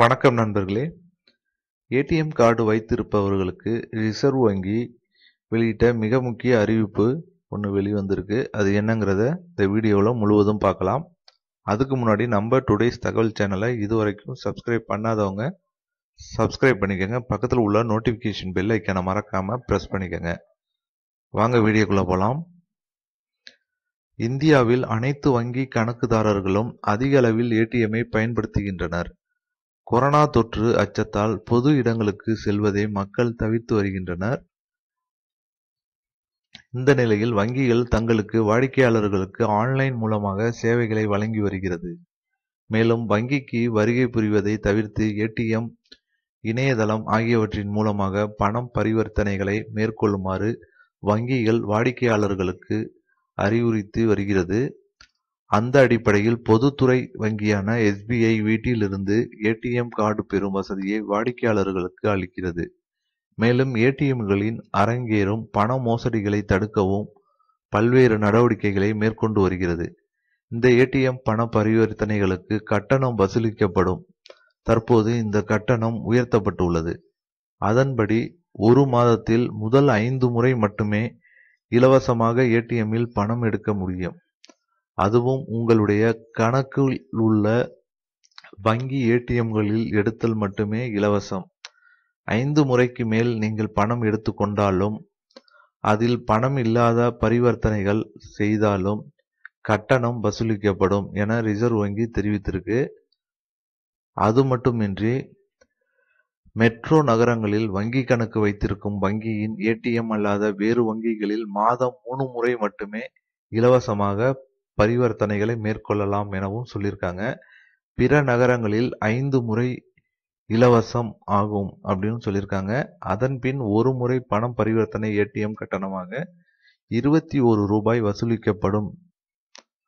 வணக்கம் நண்பர்களே ATM card வைத்திருப்பவர்களுக்கு reserve வங்கி வெளியிட்ட மிக முக்கிய அறிவிப்பு ஒன்று வெளிவந்திருக்கு அது என்னங்கிறத இந்த வீடியோவில் முழுவதும் பார்க்கலாம் அதுக்கு முன்னாடி நம்ம டுடேஸ் தகவல் சேனலை இது வரைக்கும் சப்ஸ்கிரைப் பண்ணாதவங்க சப்ஸ்கிரைப் பண்ணிக்கோங்க பக்கத்தில் உள்ள நோட்டிஃபிகேஷன் பெல் ஐக்கான மறக்காமல் ப்ரெஸ் பண்ணிக்கோங்க வாங்க வீடியோக்குள்ளே போகலாம் இந்தியாவில் அனைத்து வங்கி கணக்குதாரர்களும் அதிக அளவில் ஏடிஎம்மை பயன்படுத்துகின்றனர் கொரோனா தொற்று அச்சத்தால் பொது இடங்களுக்கு செல்வதை மக்கள் தவிர்த்து வருகின்றனர் இந்த நிலையில் வங்கிகள் தங்களுக்கு வாடிக்கையாளர்களுக்கு ஆன்லைன் மூலமாக சேவைகளை வழங்கி வருகிறது மேலும் வங்கிக்கு வருகை புரிவதை தவிர்த்து ஏடிஎம் இணையதளம் ஆகியவற்றின் மூலமாக பணம் பரிவர்த்தனைகளை மேற்கொள்ளுமாறு வங்கிகள் வாடிக்கையாளர்களுக்கு அறிவுறுத்தி வருகிறது அந்த அடிப்படையில் பொதுத்துறை வங்கியான எஸ்பிஐ வீட்டிலிருந்து ஏடிஎம் கார்டு பெறும் வசதியை வாடிக்கையாளர்களுக்கு அளிக்கிறது மேலும் ஏடிஎம்களின் அரங்கேறும் பண மோசடிகளை தடுக்கவும் பல்வேறு நடவடிக்கைகளை மேற்கொண்டு வருகிறது இந்த ஏடிஎம் பண பரிவர்த்தனைகளுக்கு கட்டணம் வசூலிக்கப்படும் தற்போது இந்த கட்டணம் உயர்த்தப்பட்டுள்ளது அதன்படி ஒரு மாதத்தில் முதல் ஐந்து முறை மட்டுமே இலவசமாக ஏடிஎம்மில் பணம் எடுக்க முடியும் அதுவும் உங்களுடைய கணக்கில் உள்ள வங்கி ஏடிஎம்களில் எடுத்தல் மட்டுமே இலவசம் ஐந்து முறைக்கு மேல் நீங்கள் பணம் எடுத்துக்கொண்டாலும் அதில் பணம் இல்லாத பரிவர்த்தனைகள் செய்தாலும் கட்டணம் வசூலிக்கப்படும் என ரிசர்வ் வங்கி தெரிவித்திருக்கு அது மட்டுமின்றி மெட்ரோ நகரங்களில் வங்கி கணக்கு வைத்திருக்கும் வங்கியின் ஏடிஎம் அல்லாத வேறு வங்கிகளில் மாதம் மூணு முறை மட்டுமே இலவசமாக பரிவர்த்தனைகளை மேற்கொள்ளலாம் எனவும் சொல்லியிருக்காங்க பிற நகரங்களில் ஐந்து முறை இலவசம் ஆகும் அப்படின்னு சொல்லியிருக்காங்க அதன் பின் ஒரு முறை பணம் பரிவர்த்தனை ஏடிஎம் கட்டணமாக இருபத்தி ஒரு ரூபாய் வசூலிக்கப்படும்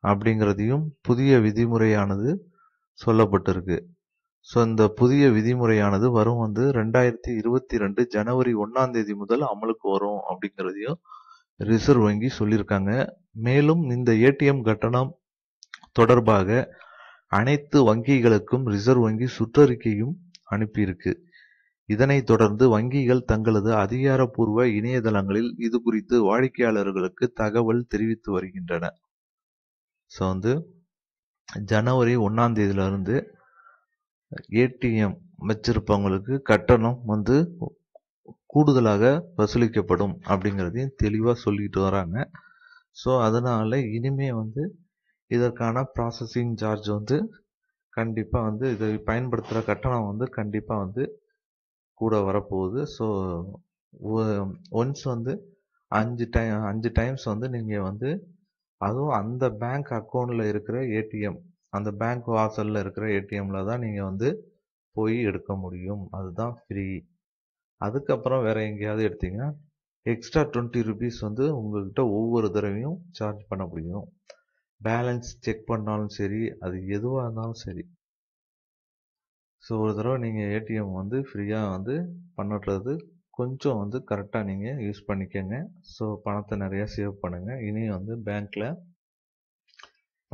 அப்படிங்கிறதையும் புதிய விதிமுறையானது சொல்லப்பட்டிருக்கு ஸோ இந்த புதிய விதிமுறையானது வரும் வந்து ரெண்டாயிரத்தி இருபத்தி ரெண்டு ஜனவரி ஒன்றாம் தேதி முதல் அமலுக்கு வரும் அப்படிங்கிறதையும் ரிசர்வ் வங்கி சொல்லியிருக்காங்க மேலும் இந்த ஏடிஎம் கட்டணம் தொடர்பாக அனைத்து வங்கிகளுக்கும் ரிசர்வ் வங்கி சுற்றறிக்கையும் அனுப்பியிருக்கு இதனைத் தொடர்ந்து வங்கிகள் தங்களது அதிகாரப்பூர்வ இணையதளங்களில் இது குறித்து வாடிக்கையாளர்களுக்கு தகவல் தெரிவித்து வருகின்றன ஸோ வந்து ஜனவரி ஒன்றாம் தேதியிலிருந்து ஏடிஎம் வச்சிருப்பவங்களுக்கு கட்டணம் வந்து கூடுதலாக வசூலிக்கப்படும் அப்படிங்கிறதையும் தெளிவாக சொல்லிட்டு வராங்க ஸோ அதனால் இனிமேல் வந்து இதற்கான ப்ராசஸிங் சார்ஜ் வந்து கண்டிப்பாக வந்து இதை பயன்படுத்துகிற கட்டணம் வந்து கண்டிப்பாக வந்து கூட வரப்போகுது ஸோ ஒன்ஸ் வந்து அஞ்சு டைம் அஞ்சு டைம்ஸ் வந்து நீங்கள் வந்து அதுவும் அந்த பேங்க் அக்கௌண்ட்டில் இருக்கிற ஏடிஎம் அந்த பேங்க் வாசலில் இருக்கிற ஏடிஎம்மில் தான் நீங்கள் வந்து போய் எடுக்க முடியும் அதுதான் ஃப்ரீ அதுக்கப்புறம் வேறு எங்கேயாவது எடுத்தீங்கன்னா எக்ஸ்ட்ரா டுவெண்ட்டி ருபீஸ் வந்து உங்கள்கிட்ட ஒவ்வொரு தடவையும் சார்ஜ் பண்ண முடியும் பேலன்ஸ் செக் பண்ணாலும் சரி அது எதுவாக இருந்தாலும் சரி ஸோ ஒரு தடவை நீங்கள் ஏடிஎம் வந்து ஃப்ரீயாக வந்து பண்ணுறது கொஞ்சம் வந்து கரெக்டாக நீங்கள் யூஸ் பண்ணிக்கோங்க ஸோ பணத்தை நிறையா சேவ் பண்ணுங்கள் இனியும் வந்து பேங்க்கில்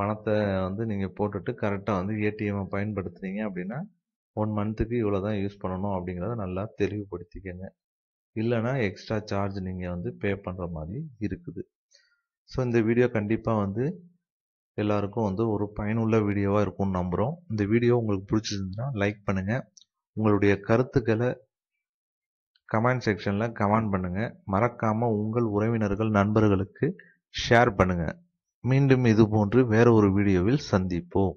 பணத்தை வந்து நீங்கள் போட்டுட்டு கரெக்டாக வந்து ஏடிஎம்மை பயன்படுத்துனீங்க அப்படின்னா ஒன் மந்த்துக்கு இவ்வளோ தான் யூஸ் பண்ணணும் அப்படிங்கிறத நல்லா தெளிவுபடுத்திக்கோங்க இல்லைனா எக்ஸ்ட்ரா சார்ஜ் நீங்கள் வந்து பே பண்ணுற மாதிரி இருக்குது ஸோ இந்த வீடியோ கண்டிப்பாக வந்து எல்லாருக்கும் வந்து ஒரு பயனுள்ள வீடியோவாக இருக்கும்னு நம்புகிறோம் இந்த வீடியோ உங்களுக்கு பிடிச்சிருந்துச்சுன்னா லைக் பண்ணுங்கள் உங்களுடைய கருத்துக்களை கமெண்ட் செக்ஷனில் கமெண்ட் பண்ணுங்கள் மறக்காமல் உங்கள் உறவினர்கள் நண்பர்களுக்கு ஷேர் பண்ணுங்கள் மீண்டும் இது போன்று வேறு ஒரு வீடியோவில் சந்திப்போம்